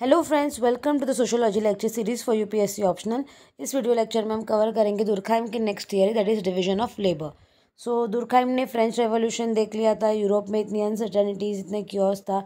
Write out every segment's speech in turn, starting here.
hello friends welcome to the sociology lecture series for UPSC optional इस video lecture में हम cover करेंगे Durkheim के next year that is division of labour so Durkheim ने French revolution देख लिया था यूरोप में इतनी अनसर्टेनिटीज इतने क्योर्स था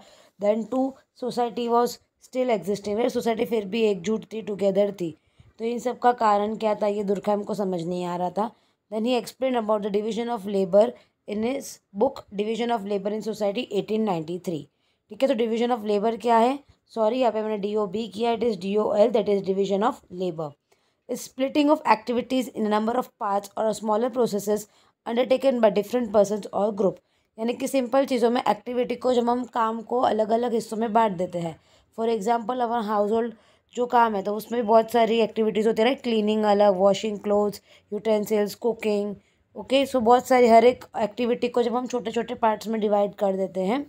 then to society was still existing where society फिर भी एकजुट थी टुगेदर थी तो इन सब का कारण क्या था ये दुर्खाइम को समझ नहीं आ रहा था then he explain about the division of labour in his book division of labour in society eighteen ninety three ठीक है तो डिवीजन ऑफ लेबर क्या है सॉरी यहाँ पे मैंने डी ओ बी किया it is D O L that is division of labour splitting of activities in number of parts और smaller process undertaken by different person और ग्रुप यानी कि सिंपल चीज़ों में एक्टिविटी को जब हम काम को अलग अलग हिस्सों में बांट देते हैं for example our household जो काम है तो उसमें बहुत सारी एक्टिविटीज़ होती है क्लीनिंग अलग washing clothes utensils cooking okay so बहुत सारी हर एक एक्टिविटी को जब हम छोटे छोटे पार्ट्स में डिवाइड कर देते हैं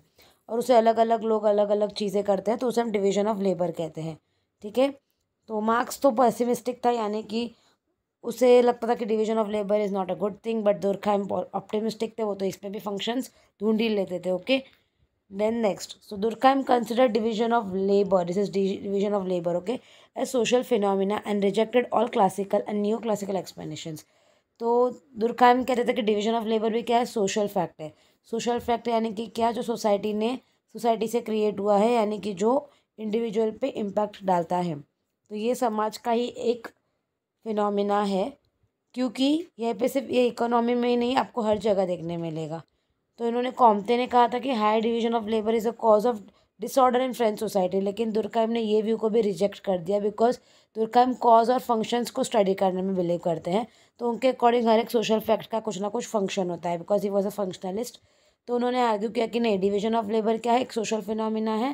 और उसे अलग अलग लोग अलग अलग चीज़ें करते हैं तो उसे हम डिवीजन ऑफ लेबर कहते हैं ठीक है तो मार्क्स तो पैसिमिस्टिक था यानी कि उसे लगता था कि division of labour is not a good thing but Durkheim optimistic थे वो तो इसमें भी फंक्शंस ढूंढ ही लेते थे okay then next so Durkheim consider division of labour this is division of labour okay a social phenomena and rejected all classical and new classical explanations तो दुर्खाइम कहते थे कि डिवीजन ऑफ लेबर भी क्या है social fact है social fact यानी कि क्या जो सोसाइटी ने सोसाइटी से क्रिएट हुआ है यानी कि जो इंडिविजुअल पे इम्पैक्ट डालता है तो ये समाज का ही एक फिनोमिना है क्योंकि यह पे सिर्फ ये इकोनॉमी में ही नहीं आपको हर जगह देखने मिलेगा तो इन्होंने कॉमते ने कहा था कि high division of labour is a cause of disorder in French society लेकिन दुर्कम ने ये व्यू को भी रिजेक्ट कर दिया बिकॉज दुर्कम कॉज और फंक्शंस को स्टडी करने में बिलीव करते हैं तो उनके अकॉर्डिंग हर एक सोशल फैक्ट का कुछ ना कुछ फंक्शन होता है because he was a functionalist तो उन्होंने आर्ग्यू किया कि नहीं डिविजन ऑफ लेबर क्या है एक सोशल फिनोमिना है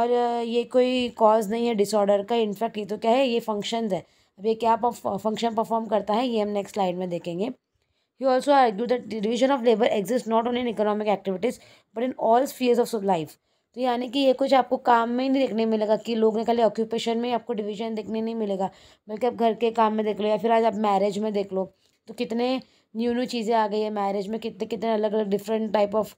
और ये कोई कॉज नहीं है डिसऑर्डर का इनफैक्ट ये तो क्या है ये फंक्शन है अब ये क्या फंक्शन परफॉर्म करता है ये हम नेक्स्ट स्लाइड में देखेंगे he also argue that division of labour exist not only in economic activities but in all spheres of life तो यानी कि ये कुछ आपको काम में ही नहीं देखने मिलेगा कि लोग ने खाली ऑक्यूपेशन में आपको डिवीजन देखने नहीं मिलेगा बल्कि आप घर के काम में देख लो या फिर आज आप मैरिज में देख लो तो कितने न्यू न्यू चीज़ें आ गई है मैरिज में कितने कितने अलग अलग डिफरेंट टाइप ऑफ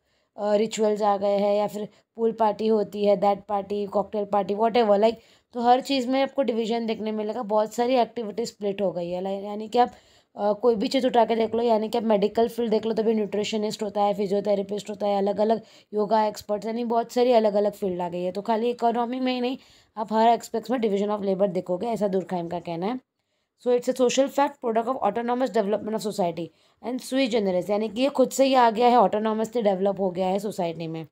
रिचुअल्स आ गए हैं या फिर पूल पार्टी होती है that party cocktail party whatever like तो हर चीज़ में आपको डिवीजन देखने मिलेगा बहुत सारी एक्टिविटी स्प्लिट हो गई है यानी कि आप कोई भी चीज़ उठा के देख लो यानी कि आप मेडिकल फील्ड देख लो तो भी न्यूट्रिशनिस्ट होता है फिजियोथेरेपिस्ट होता है अलग अलग योगा एक्सपर्ट्स यानी बहुत सारी अलग अलग फील्ड आ गई है तो खाली इकोनॉमी में ही नहीं आप हर एक्सपेक्ट्स में डिवीजन ऑफ लेबर देखोगे ऐसा दुर्खाइम का कहना है so it's a social fact product of autonomous development of society and sui generis यानी कि ये खुद से ही आ गया है ऑटोनॉमसली डेवलप हो गया है सोसाइटी में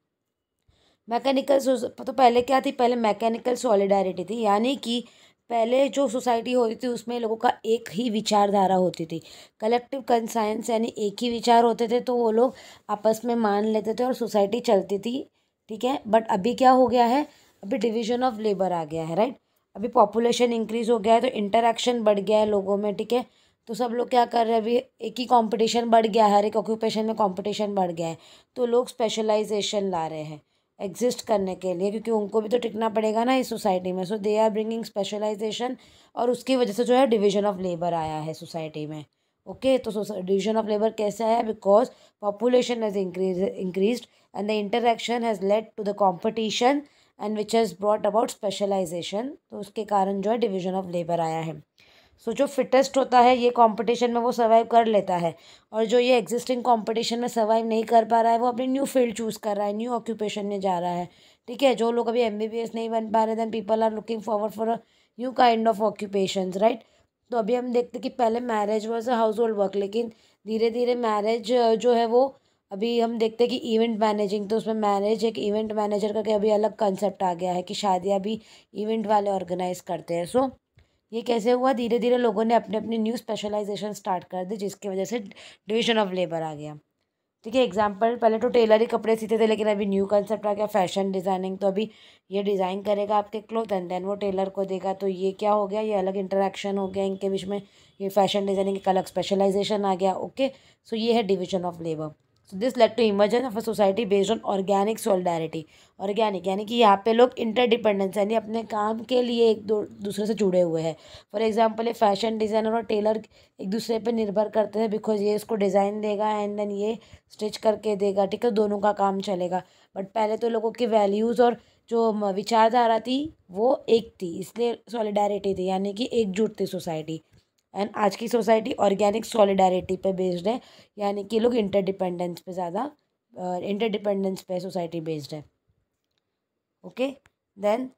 मैकेनिकल तो पहले क्या थी पहले मैकेनिकल सॉलिडारिटी थी यानी कि पहले जो सोसाइटी होती थी उसमें लोगों का एक ही विचारधारा होती थी कलेक्टिव कंसाइंस यानी एक ही विचार होते थे तो वो लोग आपस में मान लेते थे और सोसाइटी चलती थी ठीक है बट अभी क्या हो गया है अभी डिवीजन ऑफ लेबर आ गया है राइट अभी पॉपुलेशन इंक्रीज हो गया है तो इंटरेक्शन बढ़ गया है लोगों में ठीक है तो सब लोग क्या कर रहे हैं अभी एक ही कंपटीशन बढ़ गया है हर एक ऑक्यूपेशन में कंपटीशन बढ़ गया है तो लोग स्पेशलाइजेशन ला रहे हैं एग्जिस्ट करने के लिए क्योंकि उनको भी तो टिकना पड़ेगा ना इस सोसाइटी में so they are bringing specialisation और उसकी वजह से जो है डिवीजन ऑफ लेबर आया है सोसाइटी में ओके okay, तो डिवीजन ऑफ लेबर कैसे आया because population has increase increase and the interaction has led to the competition and which has brought about specialisation तो उसके कारण जो है डिवीजन ऑफ लेबर आया है सो जो फिटेस्ट होता है ये कंपटीशन में वो सर्वाइव कर लेता है और जो ये एग्जिस्टिंग कंपटीशन में सर्वाइव नहीं कर पा रहा है वो अपनी न्यू फील्ड चूज़ कर रहा है न्यू ऑक्यूपेशन में जा रहा है ठीक है जो लोग अभी एम नहीं बन पा रहे then people are looking forward for new kind of occupation right तो अभी हम देखते कि पहले marriage was a household work लेकिन धीरे धीरे मैरिज जो है वो अभी हम देखते हैं कि इवेंट मैनेजिंग तो उसमें मैरिज एक इवेंट मैनेजर का के अभी अलग कंसेप्ट आ गया है कि शादियाँ भी इवेंट वाले ऑर्गेनाइज करते हैं सो so, ये कैसे हुआ धीरे धीरे लोगों ने अपने अपने न्यू स्पेशलाइजेशन स्टार्ट कर दी जिसकी वजह से डिविजन ऑफ लेबर आ गया ठीक है एग्जाम्पल पहले तो टेलर ही कपड़े सीते थे लेकिन अभी न्यू कंसेप्ट आ गया फैशन डिज़ाइनिंग तो अभी ये डिज़ाइन करेगा आपके क्लोथ एंड देन वो टेलर को देगा तो ये क्या हो गया ये अलग इंटरेक्शन हो गया इनके बीच में ये फैशन डिज़ाइनिंग एक अलग स्पेशलाइजेशन आ गया ओके सो ये है division of labour so this led to emergence of a society based on organic solidarity organic यानी कि यहाँ पे लोग इंटरडिपेंडेंस यानी अपने काम के लिए एक दो दूसरे से जुड़े हुए हैं फॉर एग्जांपल ये फैशन डिज़ाइनर और टेलर एक दूसरे पे निर्भर करते हैं बिकॉज ये इसको डिज़ाइन देगा एंड देन ये स्टिच करके देगा ठीक है तो दोनों का काम चलेगा बट पहले तो लोगों की वैल्यूज़ और जो विचारधारा थी वो एक थी इसलिए सॉलिडारिटी थी यानी कि एकजुट थी सोसाइटी एंड आज की सोसाइटी ऑर्गेनिक सॉलिडारिटी पे बेस्ड है यानी कि लोग इंटरडिपेंडेंस पे ज़्यादा इंटरडिपेंडेंस पे सोसाइटी बेस्ड है okay then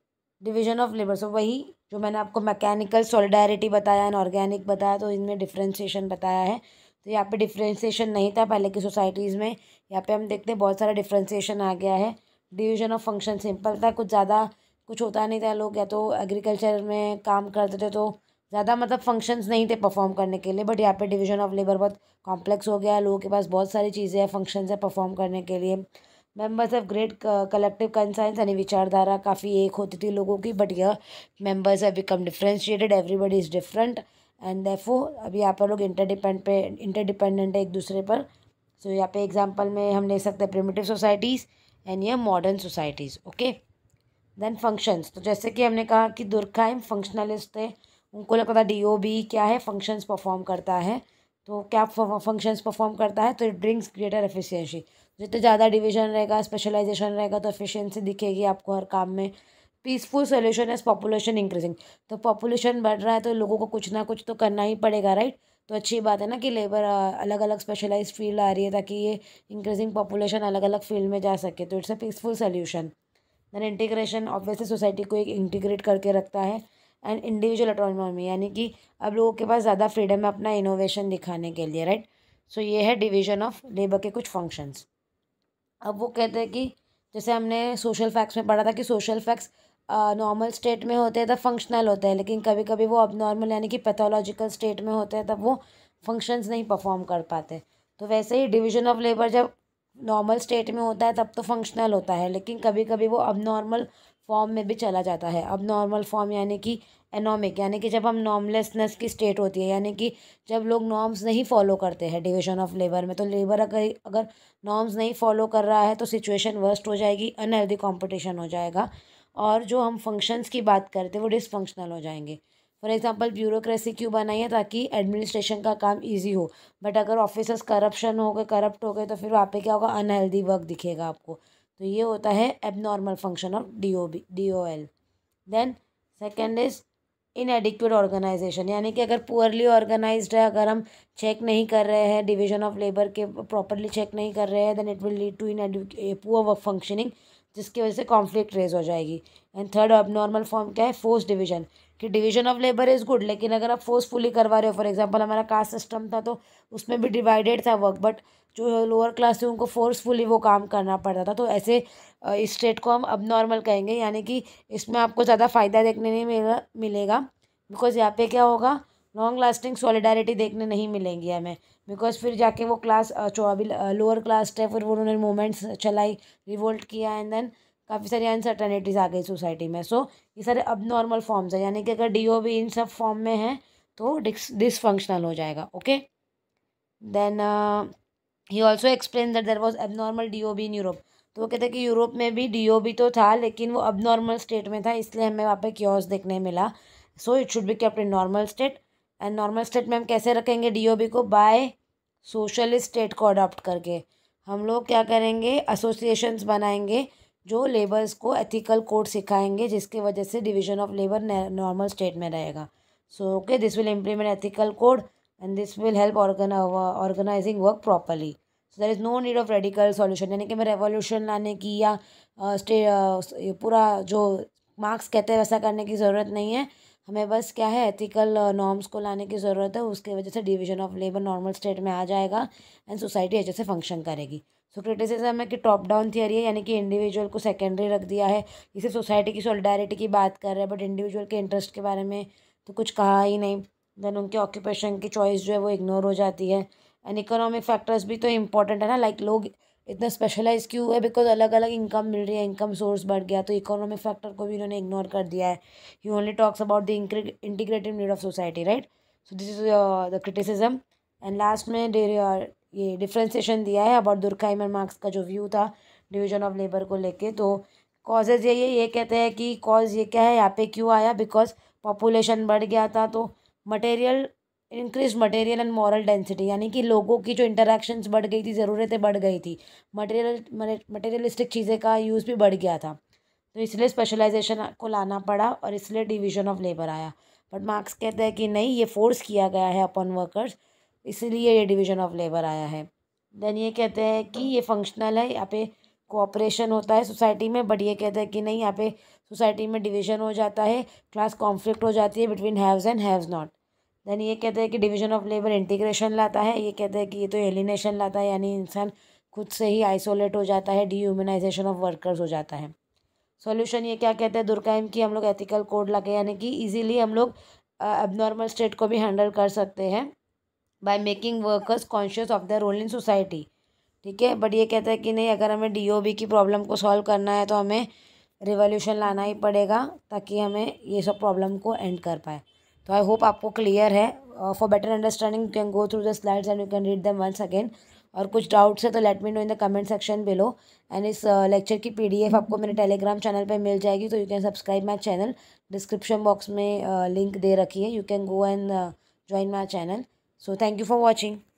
division of labour so वही जो मैंने आपको मैकेनिकल सॉलिडारिटी बताया एंड ऑर्गेनिक बताया तो इनमें डिफ्रेंसीशन बताया है तो यहाँ पे डिफ्रेंसीशन नहीं था पहले की सोसाइटीज़ में यहाँ पे हम देखते हैं बहुत सारा डिफ्रेंसीशन आ गया है डिवीजन ऑफ फंक्शन सिंपल था कुछ ज़्यादा कुछ होता नहीं था लोग या तो एग्रीकल्चर में काम करते थे तो ज़्यादा मतलब फंक्शंस नहीं थे परफॉर्म करने के लिए बट यहाँ पे डिवीजन ऑफ लेबर बहुत कॉम्प्लेक्स हो गया है लोगों के पास बहुत सारी चीज़ें हैं फंक्शंस है परफॉर्म करने के लिए members of great collective conscience यानी विचारधारा काफ़ी एक होती थी लोगों की बट यह members have become differentiated everybody is different and देफो अभी यहाँ पर लोग इंटरडिपेंड पे इंटरडिपेंडेंट है एक दूसरे पर सो so, यहाँ पे एग्जाम्पल में हम ले सकते हैं प्रिमिटिव सोसाइटीज़ एंड यह modern societies okay then functions तो जैसे कि हमने कहा कि दुर्खाइम फंक्शनलिस्ट थे उनको लगता था डी ओ बी क्या है फंक्शंस परफॉर्म करता है तो क्या फंक्शंस परफॉर्म करता है तो इट ड्रिंक्स ग्रेटर एफिशिएंसी जितने ज़्यादा डिवीजन रहेगा स्पेशलाइजेशन रहेगा तो एफिशिएंसी दिखेगी आपको हर काम में peaceful solution as population increasing तो पॉपुलेशन बढ़ रहा है तो लोगों को कुछ ना कुछ तो करना ही पड़ेगा राइट तो अच्छी बात है ना कि लेबर अलग अलग स्पेशलाइज फील्ड आ रही है ताकि ये इंक्रीजिंग पॉपुलेशन अलग अलग फील्ड में जा सके तो it's a peaceful solution than integration obviously society को एक इंटीग्रेट करके रखता है एंड इंडिविजुअल ऑटोनॉमी यानी कि अब लोगों के पास ज़्यादा फ्रीडम है अपना इनोवेशन दिखाने के लिए राइट सो so, ये है डिवीजन ऑफ लेबर के कुछ फंक्शंस अब वो कहते हैं कि जैसे हमने सोशल फैक्ट्स में पढ़ा था कि सोशल फैक्ट्स नॉर्मल स्टेट में होते हैं तब तो फंक्शनल होते हैं लेकिन कभी कभी वो अब नॉर्मल यानी कि पैथोलॉजिकल स्टेट में होते हैं तब वो फंक्शंस नहीं परफॉर्म कर पाते तो वैसे ही डिवीजन ऑफ लेबर जब नॉर्मल स्टेट में होता है तब तो फंक्शनल होता है लेकिन कभी कभी वो अब नॉर्मल फॉर्म में भी चला जाता है अब नॉर्मल फॉर्म यानी कि एनॉमिक यानी कि जब हम नॉर्मलेसनेस की स्टेट होती है यानी कि जब लोग नॉर्म्स नहीं फॉलो करते हैं डिवीजन ऑफ लेबर में तो लेबर अगर अगर नॉर्म्स नहीं फॉलो कर रहा है तो सिचुएशन वर्स्ट हो जाएगी अनहेल्दी कॉम्पिटिशन हो जाएगा और जो हम फंक्शंस की बात करते हैं वो डिसफंक्शनल हो जाएंगे फॉर एग्जांपल ब्यूरोक्रेसी क्यों बनाई है ताकि एडमिनिस्ट्रेशन का काम इजी हो बट अगर ऑफिसर्स करप्शन हो गए करप्ट हो गए तो फिर वहाँ पे क्या होगा अनहेल्दी वर्क दिखेगा आपको तो ये होता है abnormal function of D O B D O L then second is adequate organisation यानी कि अगर पुअरली ऑर्गेनाइज है अगर हम चेक नहीं कर रहे हैं डिवीजन ऑफ लेबर के प्रॉपरली चेक नहीं कर रहे हैं then it will lead to in poor work functioning जिसकी वजह से कॉन्फ्लिक्ट रेज हो जाएगी and third abnormal form क्या है फोर्स डिवीजन कि division of labour is good लेकिन अगर आप फोर्सफुली करवा रहे हो फॉर एग्जांपल हमारा कास्ट सिस्टम था तो उसमें भी डिवाइडेड था वर्क बट जो लोअर क्लास थे उनको फोर्सफुली वो काम करना पड़ता था तो ऐसे इस स्टेट को हम अब नॉर्मल कहेंगे यानी कि इसमें आपको ज़्यादा फ़ायदा देखने नहीं मिलेगा बिकॉज यहाँ पे क्या होगा लॉन्ग लास्टिंग सॉलिडारिटी देखने नहीं मिलेंगी हमें बिकॉज फिर जाके वो क्लास चौबी लोअर क्लास है फिर उन्होंने मूवमेंट्स चलाई रिवोल्ट किया एंड देन काफ़ी सारी अनसर्टनिटीज़ आ गई सोसाइटी में सो ये सारे अब नॉर्मल फॉर्म्स हैं यानी कि अगर डी ओ भी इन सब फॉर्म में है तो डिस डिसफंक्शनल हो जाएगा okay then he also explain that there was abnormal D O B in Europe तो वो कहते हैं कि यूरोप में भी डी ओ बी तो था लेकिन वो अब नॉर्मल स्टेट में था इसलिए हमें वहाँ पे क्योस देखने मिला so it should be kept in normal state and normal state में हम कैसे रखेंगे डीओबी को बाय सोशलिस्ट स्टेट को अडॉप्ट करके हम लोग क्या करेंगे एसोसिएशंस बनाएंगे जो लेबर्स को एथिकल कोड सिखाएंगे जिसके वजह से division of labour normal state में रहेगा so okay this will implement ethical code and this will help organising work properly so there is no need of radical solution यानी कि मैं रेवोल्यूशन लाने की या स्टे uh, uh, पूरा जो मार्क्स कहते हैं वैसा करने की ज़रूरत नहीं है हमें बस क्या है एथिकल नॉर्म्स uh, को लाने की ज़रूरत है उसके वजह से division of labour normal state में आ जाएगा एंड सोसाइटी अच्छे से फंक्शन करेगी सो क्रिटिसिज्म है कि टॉप डाउन थियरी है यानी कि इंडिविजुअल को सेकेंडरी रख दिया है इसे सोसाइटी की सोलिडारिटी की बात कर रहे हैं बट इंडिविजुअल के इंटरेस्ट के बारे में तो कुछ कहा ही नहीं देन उनके ऑक्यूपेशन की चॉइस जो है वो इग्नोर हो जाती है एंड इकोनॉमिक फैक्टर्स भी तो इम्पॉर्टेंट है ना लाइक like लोग इतना स्पेशलाइज क्यों है बिकॉज अलग अलग इनकम मिल रही है इनकम सोर्स बढ़ गया तो इकोनॉमिक फैक्टर को भी इन्होंने इग्नोर कर दिया है you only talks about the integrated need of society right so this is the criticism and last में uh, ये डिफ्रेंसीशन दिया है अबाउट दुर्खाइम एंड मार्क्स का जो व्यू था डिवीजन ऑफ लेबर को लेके तो कॉजेज ये ये कहते हैं कि कॉज ये क्या है यहाँ पे क्यों आया बिकॉज पॉपुलेशन बढ़ गया था तो material increase material and moral density यानी कि लोगों की जो इंटरेक्शंस बढ़ गई थी ज़रूरतें बढ़ गई थी मटेरियल मटेरियलिस्टिक चीज़ें का यूज़ भी बढ़ गया था तो इसलिए स्पेशलाइजेशन को लाना पड़ा और इसलिए डिवीजन ऑफ लेबर आया बट मार्क्स कहते हैं कि नहीं ये फोर्स किया गया है अपन वर्कर्स इसीलिए ये डिवीजन ऑफ लेबर आया है देन ये कहते हैं कि ये फंक्शनल है यहाँ पे कोऑपरेशन होता है सोसाइटी में बट ये कहते हैं कि नहीं यहाँ पे सोसाइटी में डिवीजन हो जाता है क्लास कॉन्फ्लिक्ट हो जाती है between haves and haves not then ये कहते हैं कि डिवीजन ऑफ लेबर इंटीग्रेशन लाता है ये कहते हैं कि ये तो एलिनेशन लाता है यानी इंसान खुद से ही आइसोलेट हो जाता है डीह्यूमनाइजेशन ऑफ वर्कर्स हो जाता है सॉल्यूशन ये क्या कहते हैं दुर्कायम की हम लोग एथिकल कोड लगे यानी कि इजीली हम लोग एबनॉर्मल स्टेट को भी हैंडल कर सकते हैं by making workers conscious of the role in society ठीक है बट ये कहता है कि नहीं अगर हमें डीओबी की प्रॉब्लम को सॉल्व करना है तो हमें रिवोल्यूशन लाना ही पड़ेगा ताकि हमें ये सब प्रॉब्लम को एंड कर पाए तो आई होप आपको क्लियर है for better understanding you can go through the slides and you can read them once again और कुछ डाउट्स है तो let me know in the comment section below and इस लेक्चर uh, की PDF आपको मेरे टेलीग्राम चैनल पे मिल जाएगी तो you can subscribe my channel description box में लिंक uh, दे रखी है you can go and join my channel so thank you for watching